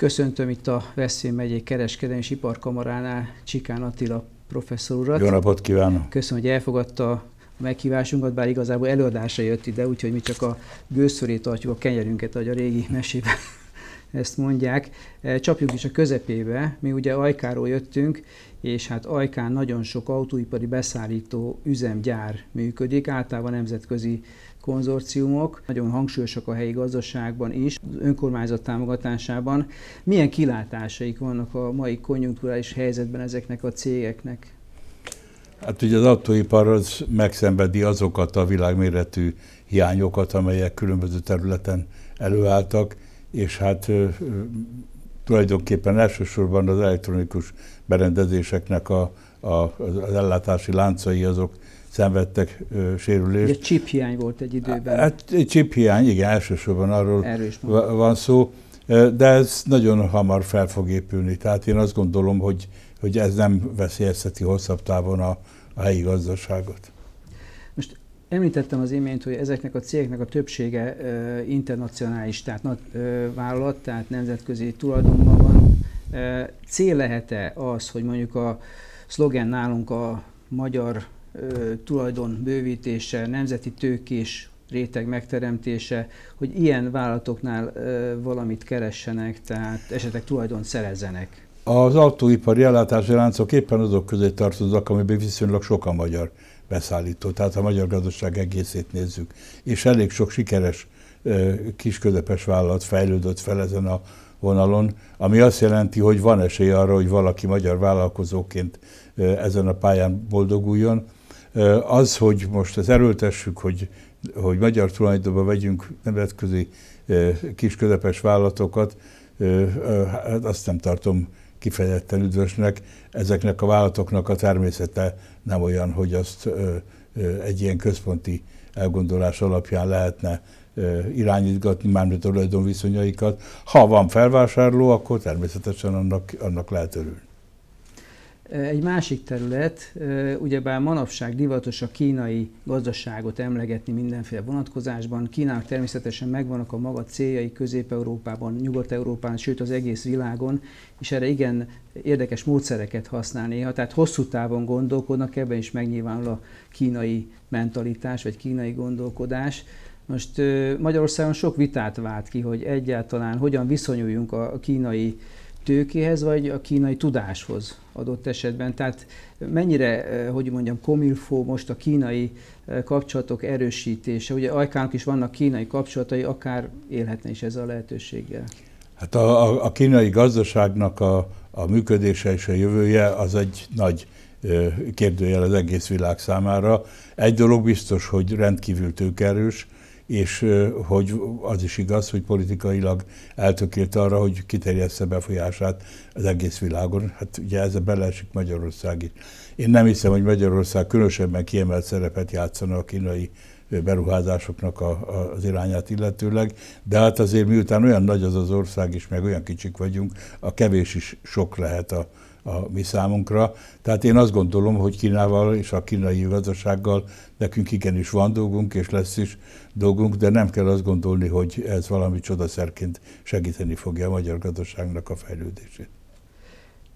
Köszöntöm itt a Veszprém megyék kereskedelmi és iparkamaránál Csikán Attila professzor urat. Jó napot kívánok! Köszönöm, hogy elfogadta a meghívásunkat, bár igazából előadásra jött ide, úgyhogy mi csak a gőzfölé tartjuk a kenyerünket, ahogy a régi mesében ezt mondják, e, csapjuk is a közepébe. Mi ugye Ajkáról jöttünk, és hát Ajkán nagyon sok autóipari beszállító üzemgyár működik, általában nemzetközi konzorciumok, nagyon hangsúlyosak a helyi gazdaságban is, az önkormányzat támogatásában. Milyen kilátásaik vannak a mai konjunkturális helyzetben ezeknek a cégeknek? Hát ugye az autóipar az megszenvedi azokat a világméretű hiányokat, amelyek különböző területen előálltak, és hát tulajdonképpen elsősorban az elektronikus berendezéseknek a, a, az ellátási láncai azok szenvedtek ö, sérülést. Egy chip hiány volt egy időben. Hát chip hiány, igen, elsősorban arról van szó, de ez nagyon hamar fel fog épülni. Tehát én azt gondolom, hogy, hogy ez nem veszélyezteti hosszabb távon a, a helyi gazdaságot. Említettem az imént, hogy ezeknek a cégeknek a többsége uh, internacionális tehát nagy, uh, vállalat, tehát nemzetközi tulajdonban van. Uh, cél lehet-e az, hogy mondjuk a szlogen nálunk a magyar uh, tulajdon bővítése, nemzeti tőkés réteg megteremtése, hogy ilyen vállalatoknál uh, valamit keressenek, tehát esetleg tulajdon szerezzenek? Az autóipari ellátási láncok éppen azok közé tartoznak, amiben viszonylag sok a magyar beszállító, tehát a magyar gazdaság egészét nézzük. És elég sok sikeres kisközepes vállalat fejlődött fel ezen a vonalon, ami azt jelenti, hogy van esély arra, hogy valaki magyar vállalkozóként ezen a pályán boldoguljon. Az, hogy most az erőltessük, hogy, hogy magyar tulajdonba vegyünk nemzetközi kisközepes vállalatokat, hát azt nem tartom kifejezetten üdvösnek. Ezeknek a vállalatoknak a természete nem olyan, hogy azt egy ilyen központi elgondolás alapján lehetne irányítgatni, mármint a viszonyaikat. Ha van felvásárló, akkor természetesen annak, annak lehet örülni. Egy másik terület, ugyebár manapság divatos a kínai gazdaságot emlegetni mindenféle vonatkozásban. Kínának természetesen megvannak a maga céljai Közép-Európában, Nyugat-Európában, sőt az egész világon, és erre igen érdekes módszereket használ néha, tehát hosszú távon gondolkodnak, ebben is megnyilvánul a kínai mentalitás, vagy kínai gondolkodás. Most Magyarországon sok vitát vált ki, hogy egyáltalán hogyan viszonyuljunk a kínai tőkéhez, vagy a kínai tudáshoz adott esetben. Tehát mennyire, eh, hogy mondjam, komilfó most a kínai eh, kapcsolatok erősítése? Ugye Ajkának is vannak kínai kapcsolatai, akár élhetne is ez a lehetőséggel. Hát a, a, a kínai gazdaságnak a, a működése és a jövője az egy nagy eh, kérdőjel az egész világ számára. Egy dolog biztos, hogy rendkívül tőkerős, és hogy az is igaz, hogy politikailag eltökélt arra, hogy kiterjessze befolyását az egész világon. Hát ugye ez beleesik Magyarország is. Én nem hiszem, hogy Magyarország különösebben kiemelt szerepet játszana a kínai beruházásoknak a, a, az irányát illetőleg, de hát azért miután olyan nagy az az ország is, meg olyan kicsik vagyunk, a kevés is sok lehet a, a mi számunkra. Tehát én azt gondolom, hogy Kínával és a kínai gazdasággal nekünk igenis van dolgunk, és lesz is dolgunk, de nem kell azt gondolni, hogy ez valami csodaszerként segíteni fogja a magyar gazdaságnak a fejlődését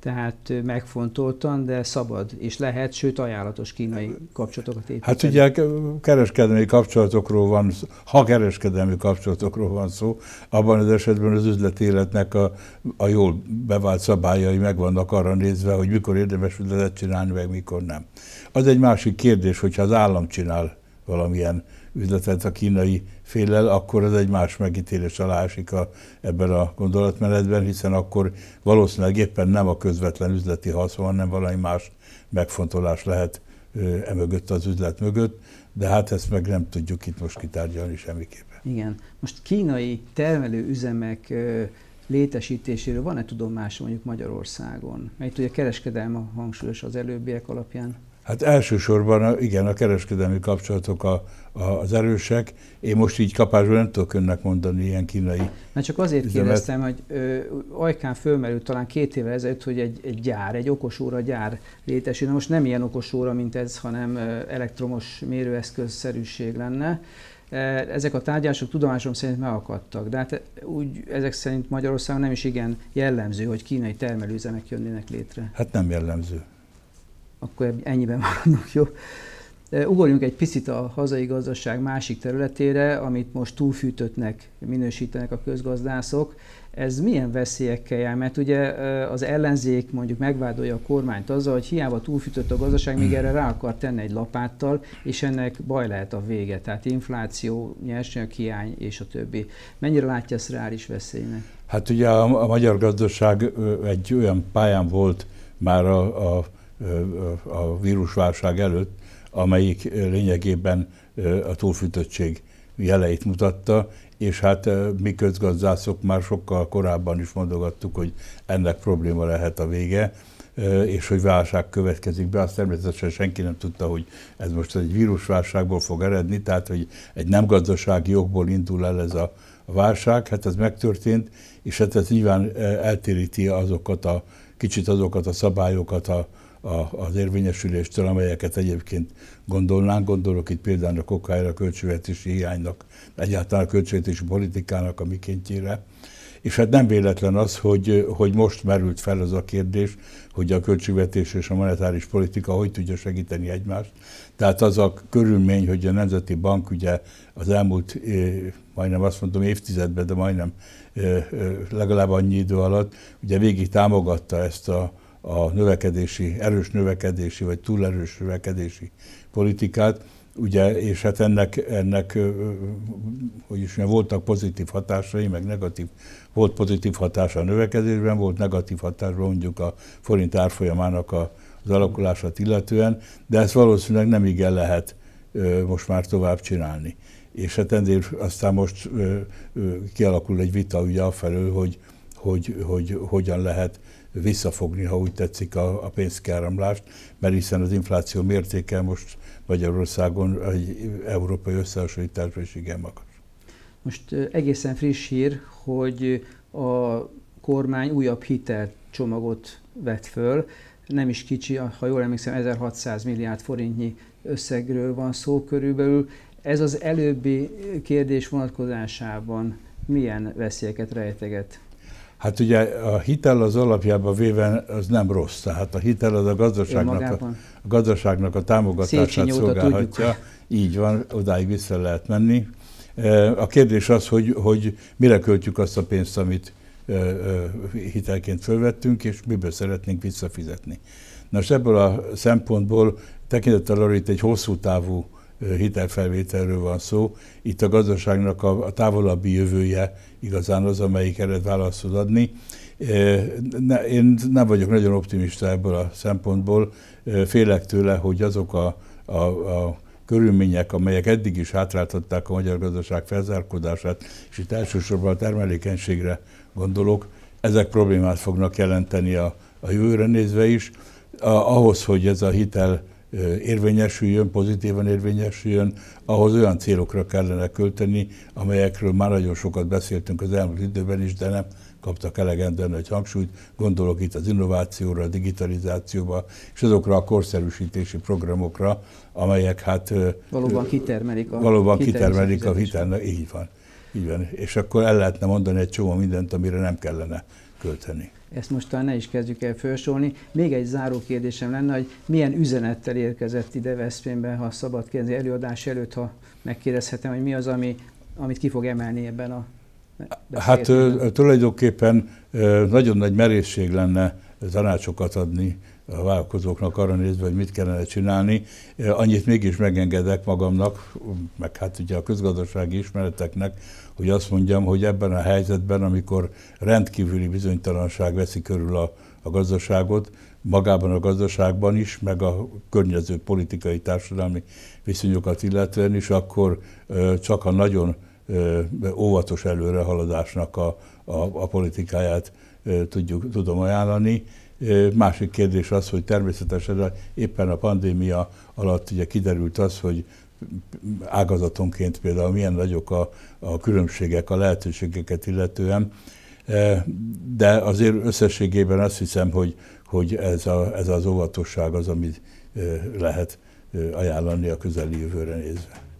tehát megfontoltan, de szabad, és lehet, sőt ajánlatos kínai kapcsolatokat építeni. Hát ugye kereskedelmi kapcsolatokról van, ha kereskedelmi kapcsolatokról van szó, abban az esetben az üzleti életnek a, a jól bevált szabályai megvannak arra nézve, hogy mikor érdemes üzletet csinálni, meg mikor nem. Az egy másik kérdés, hogyha az állam csinál valamilyen üzletet a kínai félel, akkor az egy más megítélés alá esik a, ebben a gondolatmenetben, hiszen akkor valószínűleg éppen nem a közvetlen üzleti haszon, hanem valami más megfontolás lehet emögött az üzlet mögött, de hát ezt meg nem tudjuk itt most kitárgyalni semmiképpen. Igen. Most kínai termelő üzemek létesítéséről van-e tudomás mondjuk Magyarországon? Mert itt ugye kereskedelme hangsúlyos az előbbiek alapján. Hát elsősorban igen, a kereskedelmi kapcsolatok a, a, az erősek. Én most így kapásban nem tudok önnek mondani ilyen kínai Na csak azért üzemet. kérdeztem, hogy ö, Ajkán fölmerült talán két évvel ezelőtt, hogy egy, egy gyár, egy okos óra gyár létesül. Na most nem ilyen okos óra, mint ez, hanem elektromos mérőeszközszerűség lenne. Ezek a tárgyások tudomásom szerint megakadtak, de hát úgy ezek szerint Magyarországon nem is igen jellemző, hogy kínai termelőzenek jönnének létre. Hát nem jellemző akkor ennyiben maradnak, jó? Ugorjunk egy picit a hazai gazdaság másik területére, amit most túlfűtöttnek minősítenek a közgazdászok. Ez milyen veszélyekkel jár? Mert ugye az ellenzék mondjuk megvádolja a kormányt azzal, hogy hiába túlfűtött a gazdaság, még erre rá akar tenni egy lapáttal, és ennek baj lehet a vége. Tehát infláció, nyersanyaghiány és a többi. Mennyire látja ezt reális veszélynek? Hát ugye a, a magyar gazdaság egy olyan pályán volt már a, a a vírusválság előtt, amelyik lényegében a túlfűtöttség jeleit mutatta, és hát mi közgazdászok már sokkal korábban is mondogattuk, hogy ennek probléma lehet a vége, és hogy válság következik be, azt természetesen senki nem tudta, hogy ez most egy vírusválságból fog eredni, tehát hogy egy nem gazdasági jogból indul el ez a válság, hát ez megtörtént, és hát ez nyilván eltéríti azokat a, kicsit azokat a szabályokat a, a, az érvényesüléstől, amelyeket egyébként gondolnánk. Gondolok itt például a kokáira, a költségvetési hiánynak, egyáltalán a költségvetési politikának a mikéntjére. És hát nem véletlen az, hogy, hogy most merült fel az a kérdés, hogy a költségvetés és a monetáris politika hogy tudja segíteni egymást. Tehát az a körülmény, hogy a Nemzeti Bank ugye az elmúlt, majdnem azt mondom évtizedben, de majdnem legalább annyi idő alatt, ugye végig támogatta ezt a a növekedési, erős növekedési vagy túlerős növekedési politikát, ugye, és hát ennek, ennek hogy is mondjam, voltak pozitív hatásai, meg negatív, volt pozitív hatása a növekedésben, volt negatív hatásban mondjuk a forint árfolyamának a, az alakulását illetően, de ezt valószínűleg nem igen lehet most már tovább csinálni. És hát ennél aztán most kialakul egy vita ugye afelől, hogy, hogy, hogy, hogy hogyan lehet visszafogni, ha úgy tetszik, a, a pénzkáramlást, mert hiszen az infláció mértéke most Magyarországon egy európai összehasonlításban is igen magas. Most egészen friss hír, hogy a kormány újabb hitelcsomagot vett föl, nem is kicsi, ha jól emlékszem, 1600 milliárd forintnyi összegről van szó körülbelül. Ez az előbbi kérdés vonatkozásában milyen veszélyeket rejteget? Hát ugye a hitel az alapjában véve az nem rossz, tehát a hitel az a gazdaságnak, a, a, gazdaságnak a támogatását Széchenyi szolgálhatja. Tudjuk. Így van, odáig vissza lehet menni. E, a kérdés az, hogy, hogy mire költjük azt a pénzt, amit e, e, hitelként fölvettünk, és miből szeretnénk visszafizetni. Nos, ebből a szempontból tekintettel arra, itt egy hosszú távú hitelfelvételről van szó. Itt a gazdaságnak a, távolabbi jövője igazán az, amelyik ered választ tud adni. Én nem vagyok nagyon optimista ebből a szempontból. Félek tőle, hogy azok a, a, a körülmények, amelyek eddig is hátráltatták a magyar gazdaság felzárkodását, és itt elsősorban a termelékenységre gondolok, ezek problémát fognak jelenteni a, a jövőre nézve is. A, ahhoz, hogy ez a hitel érvényesüljön, pozitívan érvényesüljön, ahhoz olyan célokra kellene költeni, amelyekről már nagyon sokat beszéltünk az elmúlt időben is, de nem kaptak elegendően nagy hangsúlyt. Gondolok itt az innovációra, a digitalizációba, és azokra a korszerűsítési programokra, amelyek hát... Valóban kitermelik a Valóban kitermelik a hitelnek, így van. Így van. És akkor el lehetne mondani egy csomó mindent, amire nem kellene költeni ezt talán ne is kezdjük el felsorolni. Még egy záró kérdésem lenne, hogy milyen üzenettel érkezett ide Veszprémbe, ha szabad kérdezni, előadás előtt, ha megkérdezhetem, hogy mi az, ami, amit ki fog emelni ebben a Hát tulajdonképpen nagyon nagy merészség lenne tanácsokat adni a vállalkozóknak arra nézve, hogy mit kellene csinálni. Annyit mégis megengedek magamnak, meg hát ugye a közgazdasági ismereteknek, hogy azt mondjam, hogy ebben a helyzetben, amikor rendkívüli bizonytalanság veszi körül a, a gazdaságot, magában a gazdaságban is, meg a környező politikai, társadalmi viszonyokat illetően is, akkor csak a nagyon óvatos előrehaladásnak a, a, a politikáját tudjuk, tudom ajánlani. Másik kérdés az, hogy természetesen éppen a pandémia alatt ugye kiderült az, hogy ágazatonként például milyen nagyok a, a különbségek, a lehetőségeket illetően, de azért összességében azt hiszem, hogy, hogy ez, a, ez az óvatosság az, amit lehet ajánlani a közeli jövőre nézve.